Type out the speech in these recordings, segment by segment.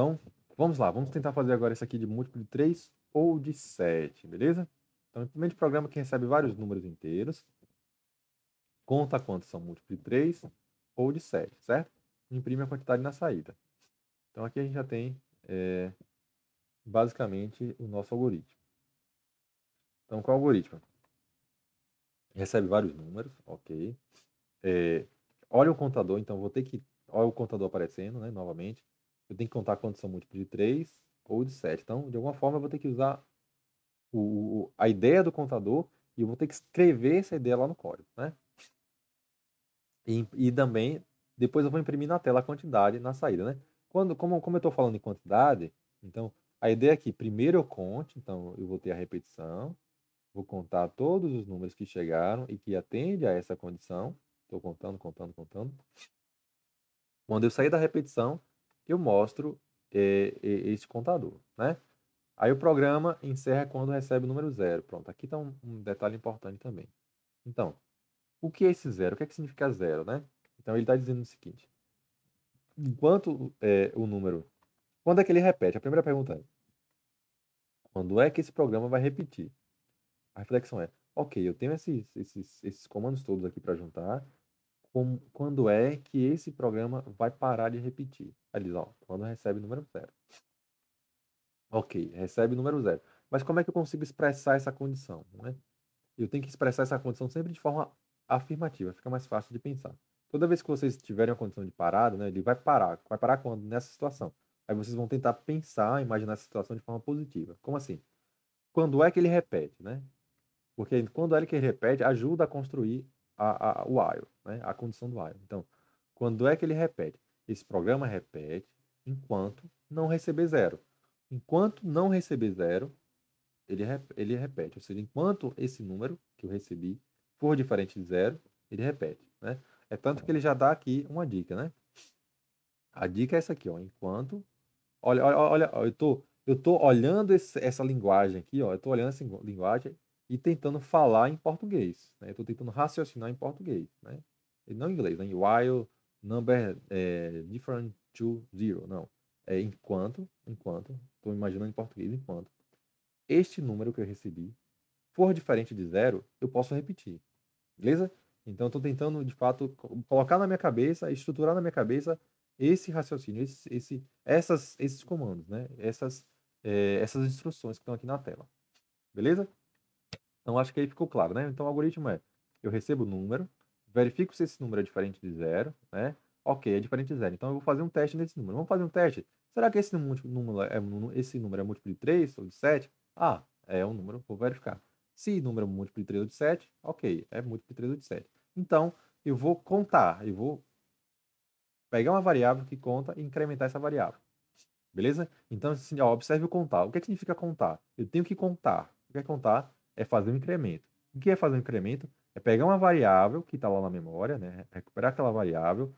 Então, vamos lá, vamos tentar fazer agora isso aqui de múltiplo de 3 ou de 7, beleza? Então, implemente o programa que recebe vários números inteiros, conta quantos são múltiplo de 3 ou de 7, certo? Imprime a quantidade na saída. Então, aqui a gente já tem é, basicamente o nosso algoritmo. Então, qual é o algoritmo? Recebe vários números, ok. É, olha o contador, então vou ter que. Olha o contador aparecendo, né? Novamente eu tenho que contar a condição múltipla de 3 ou de 7. Então, de alguma forma, eu vou ter que usar o, a ideia do contador e eu vou ter que escrever essa ideia lá no código, né? E, e também, depois eu vou imprimir na tela a quantidade na saída, né? Quando, como, como eu estou falando em quantidade, então, a ideia é que primeiro eu conte, então eu vou ter a repetição, vou contar todos os números que chegaram e que atende a essa condição. Estou contando, contando, contando. Quando eu sair da repetição, eu mostro é, é, esse contador, né? Aí o programa encerra quando recebe o número zero. Pronto, aqui está um, um, detalhe importante também. Então, o que é esse zero? O que é que significa zero, né? Então ele está dizendo o seguinte: enquanto é, o número, quando é que ele repete? A primeira pergunta é: quando é que esse programa vai repetir? A reflexão é: ok, eu tenho esses, esses, esses comandos todos aqui para juntar, como, quando é que esse programa vai parar de repetir. Aí diz, ó, quando recebe número zero. Ok, recebe número zero. Mas como é que eu consigo expressar essa condição? Né? Eu tenho que expressar essa condição sempre de forma afirmativa, fica mais fácil de pensar. Toda vez que vocês tiverem uma condição de parado, né, ele vai parar. Vai parar quando? Nessa situação. Aí vocês vão tentar pensar, imaginar essa situação de forma positiva. Como assim? Quando é que ele repete, né? Porque quando é que ele repete, ajuda a construir a, a, o while, né? a condição do while. Então, quando é que ele repete? Esse programa repete enquanto não receber zero. Enquanto não receber zero, ele, ele repete. Ou seja, enquanto esse número que eu recebi for diferente de zero, ele repete. Né? É tanto que ele já dá aqui uma dica, né? A dica é essa aqui, ó. Enquanto. Olha, olha, olha, eu tô, eu tô olhando esse, essa linguagem aqui, ó. Eu tô olhando essa linguagem e tentando falar em português. Né? Estou tentando raciocinar em português, né? E não em inglês. Né? While number é, different to zero, não. É enquanto, enquanto, estou imaginando em português, enquanto este número que eu recebi for diferente de zero, eu posso repetir. Beleza? Então, estou tentando, de fato, colocar na minha cabeça, estruturar na minha cabeça esse raciocínio, esse, esse, essas, esses comandos, né? essas, é, essas instruções que estão aqui na tela. Beleza? Então acho que aí ficou claro, né? Então o algoritmo é: eu recebo o número, verifico se esse número é diferente de zero, né? Ok, é diferente de zero. Então eu vou fazer um teste nesse número. Vamos fazer um teste. Será que esse número é, esse número é múltiplo de 3 ou de 7? Ah, é um número, vou verificar. Se número é múltiplo de 3 ou de 7, ok, é múltiplo de 3 ou de 7. Então, eu vou contar, eu vou pegar uma variável que conta e incrementar essa variável. Beleza? Então, assim, ó, observe o contar. O que, é que significa contar? Eu tenho que contar. O que é contar? é fazer um incremento. O que é fazer um incremento? É pegar uma variável que está lá na memória, né? recuperar aquela variável,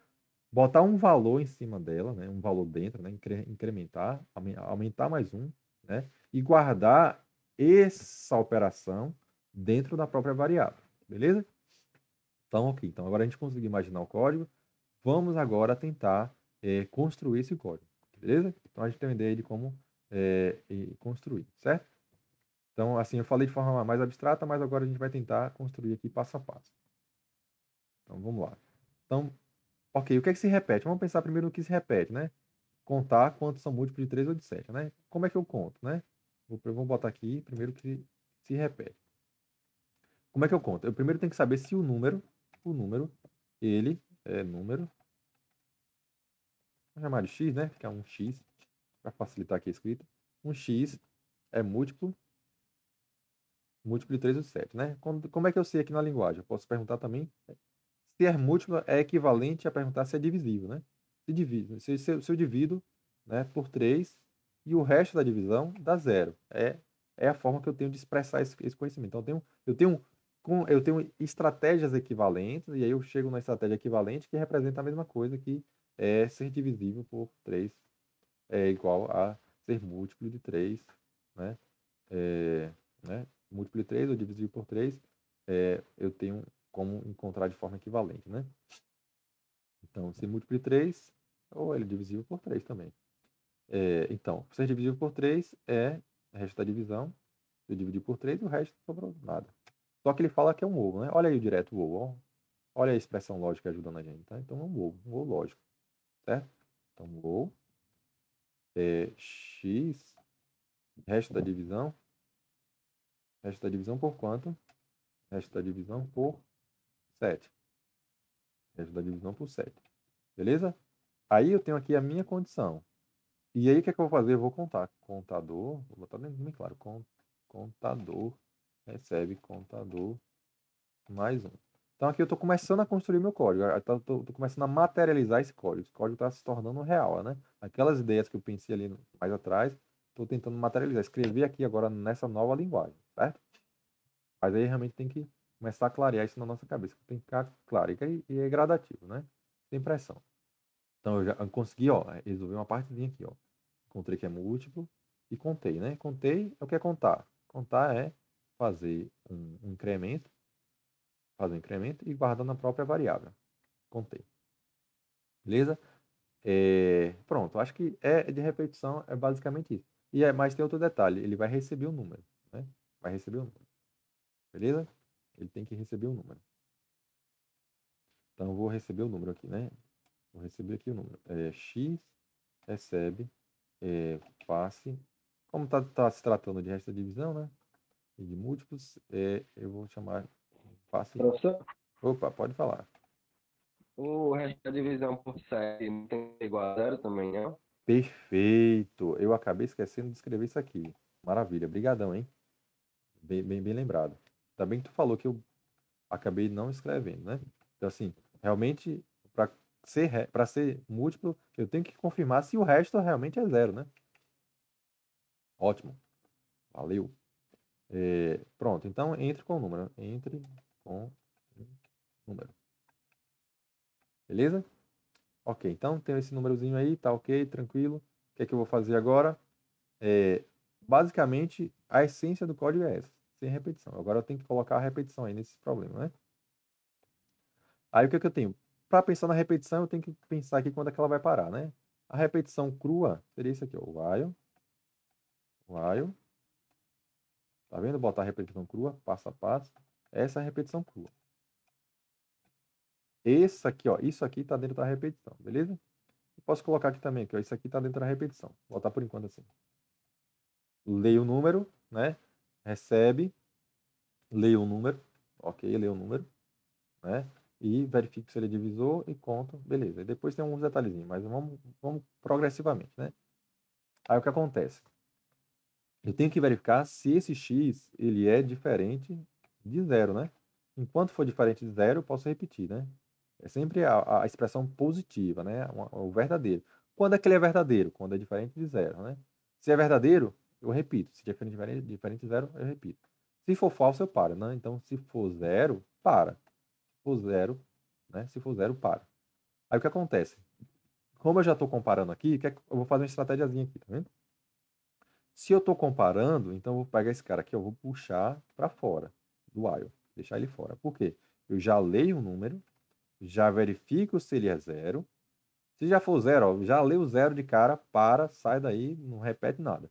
botar um valor em cima dela, né? um valor dentro, né? Incre incrementar, aumentar mais um, né? e guardar essa operação dentro da própria variável. Beleza? Então, ok. Então, agora a gente conseguiu imaginar o código. Vamos agora tentar é, construir esse código. Beleza? Então, a gente tem uma ideia de como é, construir, certo? Então, assim, eu falei de forma mais abstrata, mas agora a gente vai tentar construir aqui passo a passo. Então, vamos lá. Então, ok, o que é que se repete? Vamos pensar primeiro no que se repete, né? Contar quantos são múltiplos de 3 ou de 7, né? Como é que eu conto, né? Vamos botar aqui primeiro que se repete. Como é que eu conto? Eu primeiro tenho que saber se o número, o número, ele é número. Vamos chamar de x, né? Que é um x, para facilitar aqui a escrita. Um x é múltiplo múltiplo de 3 ou 7, né? Como é que eu sei aqui na linguagem? Eu posso perguntar também né? se é múltiplo é equivalente a perguntar se é divisível, né? Se, divide, se, se, se eu divido né, por 3 e o resto da divisão dá zero. É, é a forma que eu tenho de expressar esse, esse conhecimento. Então, eu tenho, eu, tenho, com, eu tenho estratégias equivalentes e aí eu chego na estratégia equivalente que representa a mesma coisa que é ser divisível por 3 é igual a ser múltiplo de 3, né? É, né? múltiplo de 3 ou dividido por 3, é, eu tenho como encontrar de forma equivalente, né? Então, se múltiplo de 3, ou ele é divisível por 3 também. É, então, ser é divisível por 3 é o resto da divisão, eu dividi por 3 e o resto não sobrou nada. Só que ele fala que é um ovo, né? Olha aí o direto o ovo, ó. Olha a expressão lógica ajudando a gente, tá? Então é um ovo, um ovo lógico, certo? Então, o ovo é x, resto da divisão, a divisão por quanto? a divisão por 7. a divisão por 7. Beleza? Aí eu tenho aqui a minha condição. E aí o que, é que eu vou fazer? Eu vou contar. Contador, vou botar bem claro. Contador recebe contador mais um. Então aqui eu estou começando a construir meu código. Estou tá, começando a materializar esse código. Esse código está se tornando real, né? Aquelas ideias que eu pensei ali mais atrás, estou tentando materializar, escrever aqui agora nessa nova linguagem certo? Mas aí realmente tem que começar a clarear isso na nossa cabeça. Tem que ficar claro. E é gradativo, né? Sem pressão. Então eu já consegui, ó, é, resolver uma partezinha aqui, ó. Encontrei que é múltiplo e contei, né? Contei é o que é contar. Contar é fazer um, um incremento, fazer um incremento e guardar na própria variável. Contei. Beleza? É, pronto, acho que é de repetição, é basicamente isso. E é, mas tem outro detalhe, ele vai receber o número vai receber o número. Beleza? Ele tem que receber o número. Então, eu vou receber o número aqui, né? Vou receber aqui o número. É, X recebe é, passe. Como está tá se tratando de resto da divisão, né? E de múltiplos, é, eu vou chamar passe. Professor? Opa, pode falar. O resto da divisão por 7 não tem igual a zero também, né? Perfeito! Eu acabei esquecendo de escrever isso aqui. Maravilha, brigadão, hein? Bem, bem, bem lembrado. Tá bem que tu falou que eu acabei não escrevendo, né? Então, assim, realmente, para ser, pra ser múltiplo, eu tenho que confirmar se o resto realmente é zero, né? Ótimo. Valeu. É, pronto, então entre com o número. Né? Entre com número. Beleza? Ok, então tenho esse númerozinho aí, tá ok, tranquilo. O que é que eu vou fazer agora? É, basicamente, a essência do código é essa, sem repetição. Agora eu tenho que colocar a repetição aí nesse problema, né? Aí o que, é que eu tenho? Para pensar na repetição, eu tenho que pensar aqui quando é que ela vai parar, né? A repetição crua seria isso aqui, ó, while, while, Tá vendo? Botar a repetição crua, passo a passo. Essa é a repetição crua. Esse aqui, ó, isso aqui está dentro da repetição, beleza? posso colocar aqui também, que isso aqui está dentro da repetição. Vou botar por enquanto assim leio o número, né? Recebe, leio o número, ok, leio o número, né? E verifico se ele é divisor e conta, beleza. E depois tem uns detalhezinhos, mas vamos, vamos progressivamente, né? Aí o que acontece? Eu tenho que verificar se esse x ele é diferente de zero, né? Enquanto for diferente de zero, eu posso repetir, né? É sempre a, a expressão positiva, né? O verdadeiro. Quando é que ele é verdadeiro? Quando é diferente de zero, né? Se é verdadeiro, eu repito. Se diferente de diferente zero, eu repito. Se for falso, eu paro, né? Então, se for zero, para. Se for zero, né? Se for zero, para. Aí o que acontece? Como eu já estou comparando aqui, eu vou fazer uma estratégiazinha aqui, tá vendo? Se eu estou comparando, então eu vou pegar esse cara aqui, eu vou puxar para fora do while, deixar ele fora. Por quê? Eu já leio o número, já verifico se ele é zero. Se já for zero, ó, já leio o zero de cara, para, sai daí, não repete nada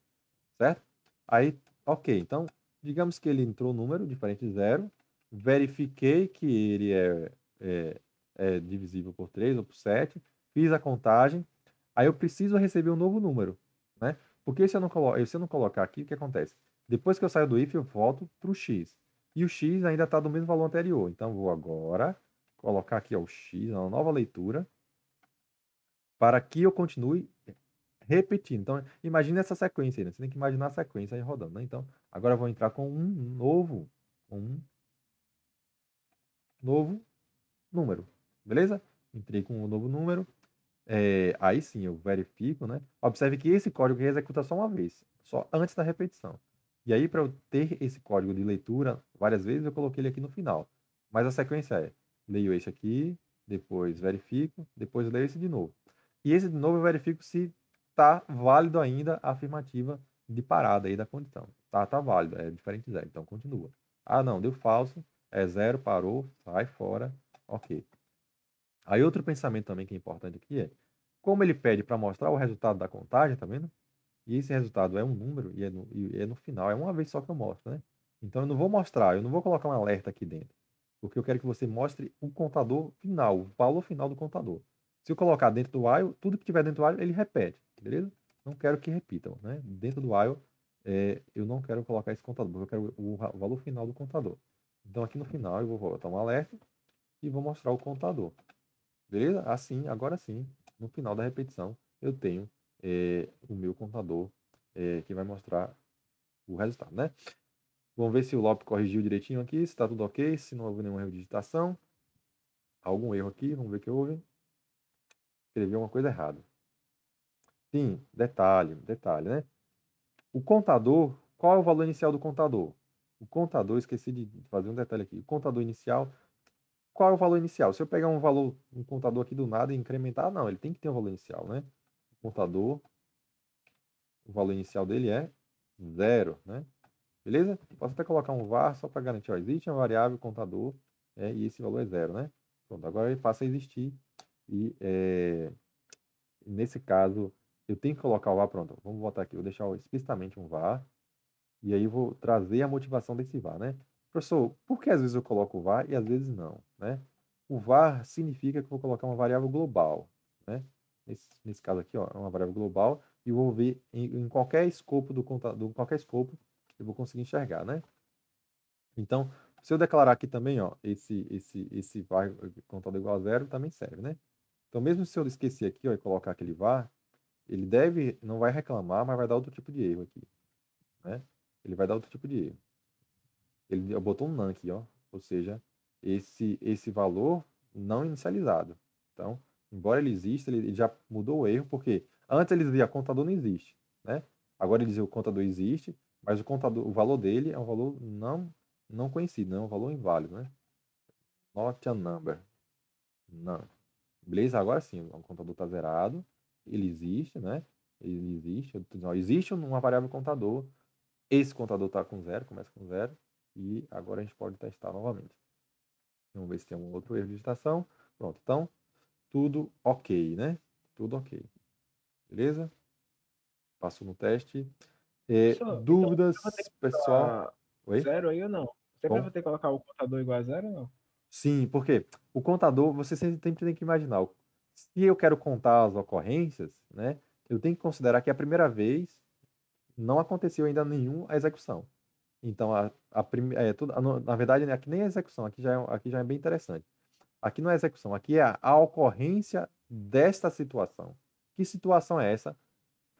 certo? Aí, ok, então, digamos que ele entrou o número diferente de zero, verifiquei que ele é, é, é divisível por 3 ou por 7, fiz a contagem, aí eu preciso receber um novo número, né? Porque se eu não, colo se eu não colocar aqui, o que acontece? Depois que eu saio do if, eu volto para o x. E o x ainda está do mesmo valor anterior. Então, vou agora colocar aqui ó, o x, uma nova leitura, para que eu continue repetindo. Então, imagina essa sequência aí, né? Você tem que imaginar a sequência aí rodando, né? Então, agora eu vou entrar com um novo, um novo número, beleza? Entrei com um novo número, é, aí sim eu verifico, né? Observe que esse código executa só uma vez, só antes da repetição. E aí, para eu ter esse código de leitura várias vezes, eu coloquei ele aqui no final. Mas a sequência é, leio esse aqui, depois verifico, depois leio esse de novo. E esse de novo eu verifico se tá válido ainda a afirmativa de parada aí da condição. Tá, tá válido, é diferente zero, então continua. Ah, não, deu falso, é zero, parou, sai fora, ok. Aí outro pensamento também que é importante aqui é, como ele pede para mostrar o resultado da contagem, tá vendo? E esse resultado é um número e é, no, e é no final, é uma vez só que eu mostro, né? Então eu não vou mostrar, eu não vou colocar um alerta aqui dentro. Porque eu quero que você mostre o contador final, o valor final do contador. Se eu colocar dentro do while, tudo que tiver dentro do while, ele repete beleza? Não quero que repitam, né? Dentro do while, é, eu não quero colocar esse contador, eu quero o valor final do contador. Então aqui no final eu vou botar um alerta e vou mostrar o contador. Beleza? Assim, agora sim, no final da repetição, eu tenho é, o meu contador é, que vai mostrar o resultado, né? Vamos ver se o Lop corrigiu direitinho aqui, se está tudo ok, se não houve nenhuma digitação, Algum erro aqui, vamos ver o que houve. Escrevi alguma coisa errada. Sim, detalhe, detalhe, né? O contador, qual é o valor inicial do contador? O contador, esqueci de fazer um detalhe aqui. O contador inicial, qual é o valor inicial? Se eu pegar um valor, um contador aqui do nada e incrementar, não, ele tem que ter um valor inicial, né? O contador, o valor inicial dele é zero, né? Beleza? Posso até colocar um var só para garantir, ó, existe uma variável contador é, e esse valor é zero, né? Pronto, agora ele passa a existir e é, nesse caso eu tenho que colocar o vá, pronto. Vamos botar aqui, vou deixar explicitamente um vá. E aí vou trazer a motivação desse vá, né? Professor, por que às vezes eu coloco o vá e às vezes não, né? O vá significa que eu vou colocar uma variável global, né? Nesse, nesse caso aqui, ó, é uma variável global e vou ver em, em qualquer escopo do, do qualquer escopo eu vou conseguir enxergar, né? Então, se eu declarar aqui também, ó, esse, esse, esse var contado igual a zero também serve, né? Então, mesmo se eu esquecer aqui ó, e colocar aquele var, ele deve, não vai reclamar, mas vai dar outro tipo de erro aqui. Né? Ele vai dar outro tipo de erro. Ele botou um NaN aqui, ó. Ou seja, esse, esse valor não inicializado. Então, embora ele exista, ele, já mudou o erro, porque antes ele dizia contador não existe. Né? Agora ele dizia o contador existe, mas o contador, o valor dele é um valor não não conhecido, não né? é um valor inválido, né? Not a number. Não. Beleza? Agora sim, o contador está zerado ele existe, né? Ele existe. Existe uma variável contador. Esse contador está com zero, começa com zero. E agora a gente pode testar novamente. Vamos ver se tem um outro erro de digitação. Pronto, então, tudo ok, né? Tudo ok. Beleza? Passou no teste. É, então, dúvidas, então, pessoal? Zero aí ou não? Sempre Bom. vou ter que colocar o contador igual a zero ou não? Sim, porque o contador, você sempre tem que imaginar, se eu quero contar as ocorrências, né, eu tenho que considerar que a primeira vez não aconteceu ainda nenhuma execução. Então, a, a prim, é, tudo, a, na verdade, né, aqui nem é execução, aqui já é, aqui já é bem interessante. Aqui não é execução, aqui é a, a ocorrência desta situação. Que situação é essa?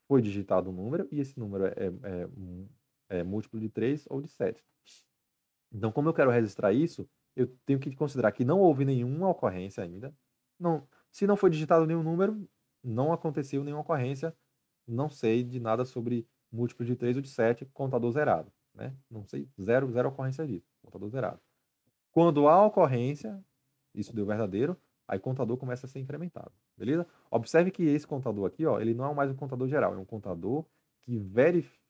Foi digitado um número e esse número é, é, é, é múltiplo de 3 ou de 7. Então, como eu quero registrar isso, eu tenho que considerar que não houve nenhuma ocorrência ainda, não, se não foi digitado nenhum número, não aconteceu nenhuma ocorrência, não sei de nada sobre múltiplo de 3 ou de 7, contador zerado. Né? Não sei, zero, zero ocorrência disso, contador zerado. Quando há ocorrência, isso deu verdadeiro, aí contador começa a ser incrementado, beleza? Observe que esse contador aqui, ó, ele não é mais um contador geral, é um contador que,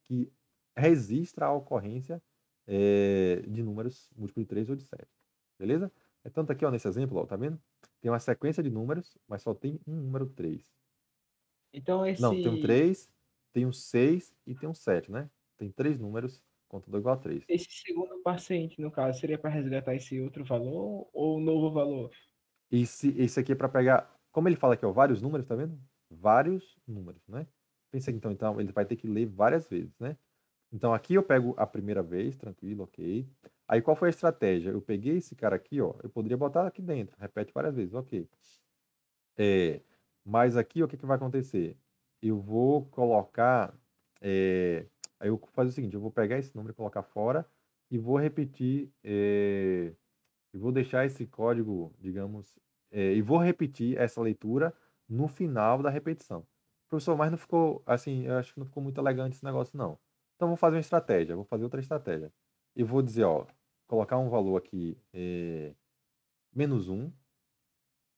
que registra a ocorrência é, de números múltiplo de 3 ou de 7, beleza? É tanto aqui, ó, nesse exemplo, ó, tá vendo? tem uma sequência de números, mas só tem um número 3. Então esse. Não, tem um 3, tem um 6 e tem um 7, né? Tem três números, contando igual a 3. Esse segundo paciente, no caso, seria para resgatar esse outro valor ou um novo valor? Esse, esse aqui é para pegar. Como ele fala aqui, ó, é vários números, tá vendo? Vários números, né? Pensa então, então, ele vai ter que ler várias vezes, né? Então aqui eu pego a primeira vez, tranquilo, ok. Aí qual foi a estratégia? Eu peguei esse cara aqui, ó, eu poderia botar aqui dentro, repete várias vezes, ok. É, mas aqui o que, que vai acontecer? Eu vou colocar, é, aí eu vou fazer o seguinte, eu vou pegar esse número e colocar fora e vou repetir, é, e vou deixar esse código, digamos, é, e vou repetir essa leitura no final da repetição. Professor, mas não ficou, assim, eu acho que não ficou muito elegante esse negócio, não. Então, vou fazer uma estratégia, vou fazer outra estratégia. E vou dizer, ó, colocar um valor aqui é, menos 1,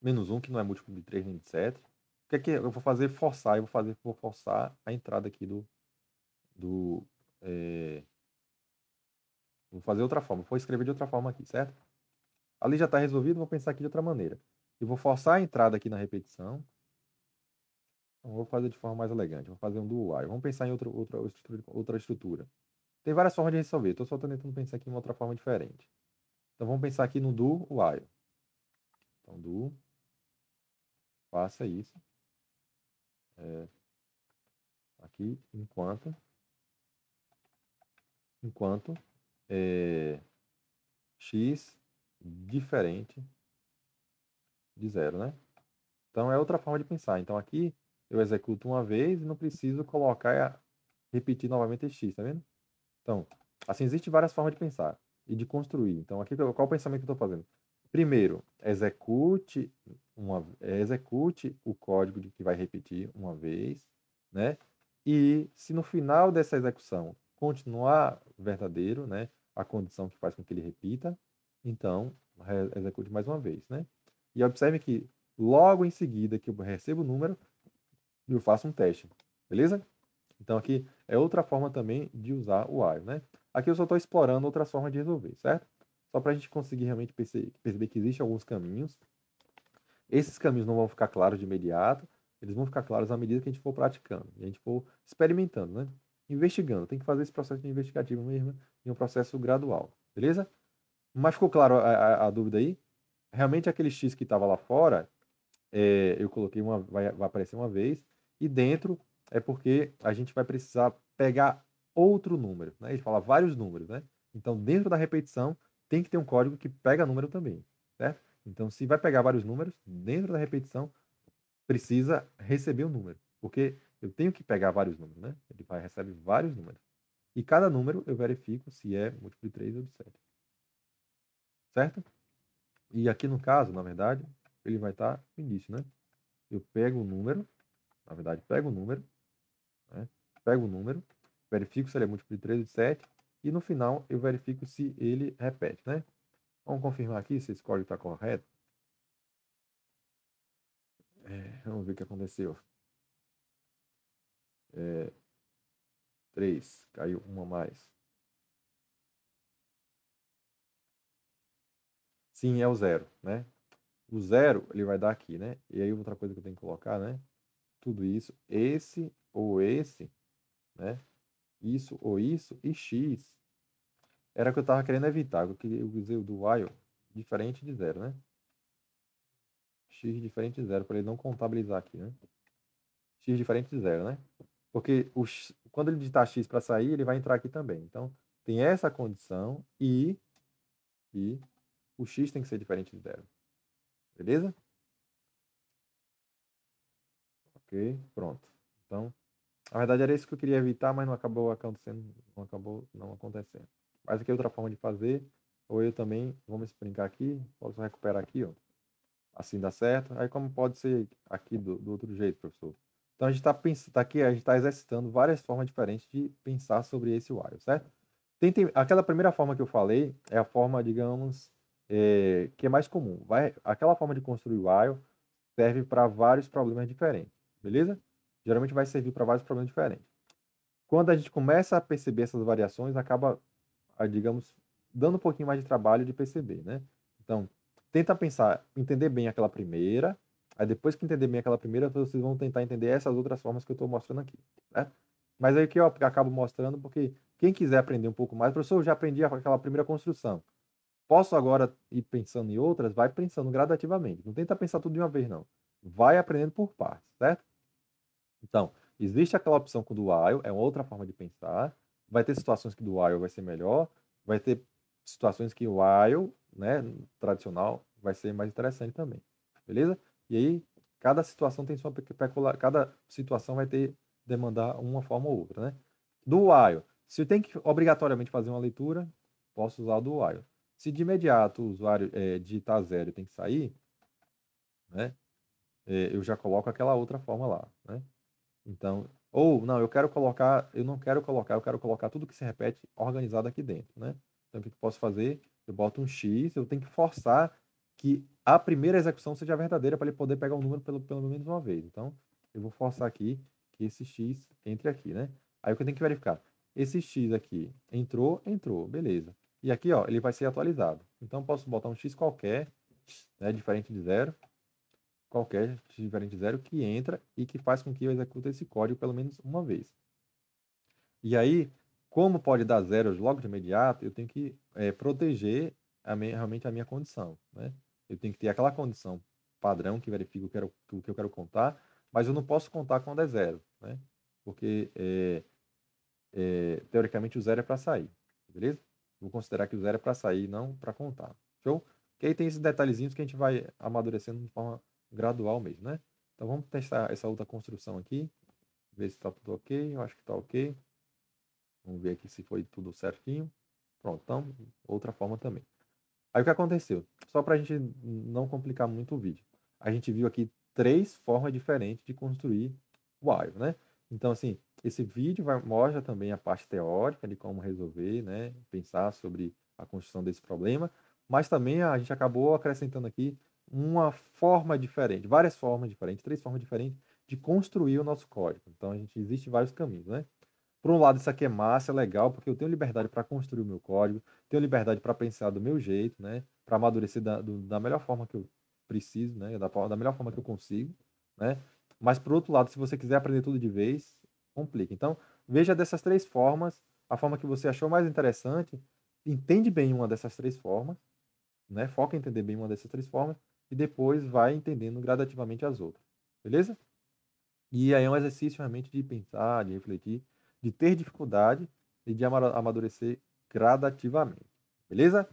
menos 1, que não é múltiplo de 3 nem de 7. O que é que eu vou fazer? Forçar, eu vou fazer vou forçar a entrada aqui do... do é, vou fazer outra forma, vou escrever de outra forma aqui, certo? Ali já está resolvido, vou pensar aqui de outra maneira. Eu vou forçar a entrada aqui na repetição. Então, vou fazer de forma mais elegante, vou fazer um do Y. Vamos pensar em outra outra, outra estrutura. Tem várias formas de resolver. Estou só tentando pensar aqui em uma outra forma diferente. Então vamos pensar aqui no do while. Então do faça isso. É, aqui enquanto enquanto é, x diferente de zero, né? Então é outra forma de pensar. Então aqui eu executo uma vez e não preciso colocar repetir novamente x, tá vendo? Então, assim, existem várias formas de pensar e de construir. Então, aqui qual o pensamento que eu estou fazendo? Primeiro, execute, uma, execute o código que vai repetir uma vez, né? E se no final dessa execução continuar verdadeiro, né, a condição que faz com que ele repita, então execute mais uma vez, né? E observe que logo em seguida que eu recebo o número, eu faço um teste, beleza? Então aqui é outra forma também de usar o while, né? Aqui eu só estou explorando outras formas de resolver, certo? Só para a gente conseguir realmente perceber que existem alguns caminhos. Esses caminhos não vão ficar claros de imediato, eles vão ficar claros à medida que a gente for praticando, a gente for experimentando, né? Investigando, tem que fazer esse processo de investigativo mesmo, em um processo gradual, beleza? Mas ficou claro a, a, a dúvida aí? Realmente aquele X que estava lá fora, é, eu coloquei uma, vai, vai aparecer uma vez, e dentro é porque a gente vai precisar pegar outro número, né? Ele fala vários números, né? Então, dentro da repetição, tem que ter um código que pega número também, certo? Então, se vai pegar vários números, dentro da repetição, precisa receber um número, porque eu tenho que pegar vários números, né? Ele vai recebe vários números. E cada número eu verifico se é múltiplo de 3 ou de 7. Certo? E aqui no caso, na verdade, ele vai estar tá no início, né? Eu pego o número, na verdade, pego o número, pego o número, verifico se ele é múltiplo de 3 ou de 7, e no final eu verifico se ele repete, né? Vamos confirmar aqui se esse código está correto. É, vamos ver o que aconteceu. É, 3, caiu uma mais. Sim, é o zero, né? O zero ele vai dar aqui, né? E aí outra coisa que eu tenho que colocar, né? Tudo isso, esse ou esse, né? Isso ou isso e x. Era o que eu estava querendo evitar, eu usei o do while diferente de zero, né? x diferente de zero, para ele não contabilizar aqui, né? x diferente de zero, né? Porque o, quando ele digitar x para sair, ele vai entrar aqui também. Então, tem essa condição e, e o x tem que ser diferente de zero. Beleza? Ok, pronto. Então, na verdade era isso que eu queria evitar, mas não acabou acontecendo, não acabou não acontecendo. Mas aqui é outra forma de fazer, ou eu também, vamos brincar aqui, posso recuperar aqui, ó. Assim dá certo. Aí como pode ser aqui do, do outro jeito, professor? Então a gente está tá aqui, a gente está exercitando várias formas diferentes de pensar sobre esse while, certo? Tentem, aquela primeira forma que eu falei é a forma, digamos, é, que é mais comum. Vai, aquela forma de construir while serve para vários problemas diferentes, beleza? geralmente vai servir para vários problemas diferentes. Quando a gente começa a perceber essas variações, acaba, ah, digamos, dando um pouquinho mais de trabalho de perceber, né? Então, tenta pensar, entender bem aquela primeira, aí depois que entender bem aquela primeira, vocês vão tentar entender essas outras formas que eu estou mostrando aqui, certo? Né? Mas aí que eu acabo mostrando, porque quem quiser aprender um pouco mais, professor, eu já aprendi aquela primeira construção. Posso agora ir pensando em outras? Vai pensando gradativamente. Não tenta pensar tudo de uma vez, não. Vai aprendendo por partes, certo? Então, existe aquela opção com o do while, é outra forma de pensar. Vai ter situações que do while vai ser melhor, vai ter situações que o while, né, tradicional, vai ser mais interessante também. Beleza? E aí, cada situação tem sua peculiar, cada situação vai ter demandar uma forma ou outra, né? Do while, se eu tenho que obrigatoriamente fazer uma leitura, posso usar o do while. Se de imediato o usuário é, digitar zero e tem que sair, né? É, eu já coloco aquela outra forma lá, né? Então, ou não, eu quero colocar, eu não quero colocar, eu quero colocar tudo que se repete organizado aqui dentro, né? Então, o que eu posso fazer? Eu boto um X, eu tenho que forçar que a primeira execução seja verdadeira para ele poder pegar o um número pelo, pelo menos uma vez. Então, eu vou forçar aqui que esse X entre aqui, né? Aí o que eu tenho que verificar? Esse X aqui entrou, entrou, beleza. E aqui, ó, ele vai ser atualizado. Então, posso botar um X qualquer, né, diferente de zero qualquer diferente de zero que entra e que faz com que eu execute esse código pelo menos uma vez. E aí, como pode dar zeros logo de imediato, eu tenho que é, proteger a minha, realmente a minha condição. Né? Eu tenho que ter aquela condição padrão que verifica o que, eu quero, que eu quero contar, mas eu não posso contar quando é zero, né? porque é, é, teoricamente o zero é para sair, beleza? Vou considerar que o zero é para sair, não para contar. Show? Que aí tem esses detalhezinhos que a gente vai amadurecendo de forma gradual mesmo, né? Então vamos testar essa outra construção aqui, ver se está tudo ok, eu acho que está ok. Vamos ver aqui se foi tudo certinho. Pronto, então outra forma também. Aí o que aconteceu? Só para a gente não complicar muito o vídeo. A gente viu aqui três formas diferentes de construir o while, né? Então, assim, esse vídeo vai, mostra também a parte teórica de como resolver, né? Pensar sobre a construção desse problema. Mas também a gente acabou acrescentando aqui uma forma diferente, várias formas diferentes, três formas diferentes de construir o nosso código. Então, a gente existe vários caminhos, né? Por um lado, isso aqui é massa, é legal, porque eu tenho liberdade para construir o meu código, tenho liberdade para pensar do meu jeito, né? Para amadurecer da, do, da, melhor forma que eu preciso, né? Da, da melhor forma que eu consigo, né? Mas, por outro lado, se você quiser aprender tudo de vez, complica. Então, veja dessas três formas, a forma que você achou mais interessante, entende bem uma dessas três formas, né? Foca em entender bem uma dessas três formas e depois vai entendendo gradativamente as outras, beleza? E aí é um exercício realmente de pensar, de refletir, de ter dificuldade e de amadurecer gradativamente, beleza?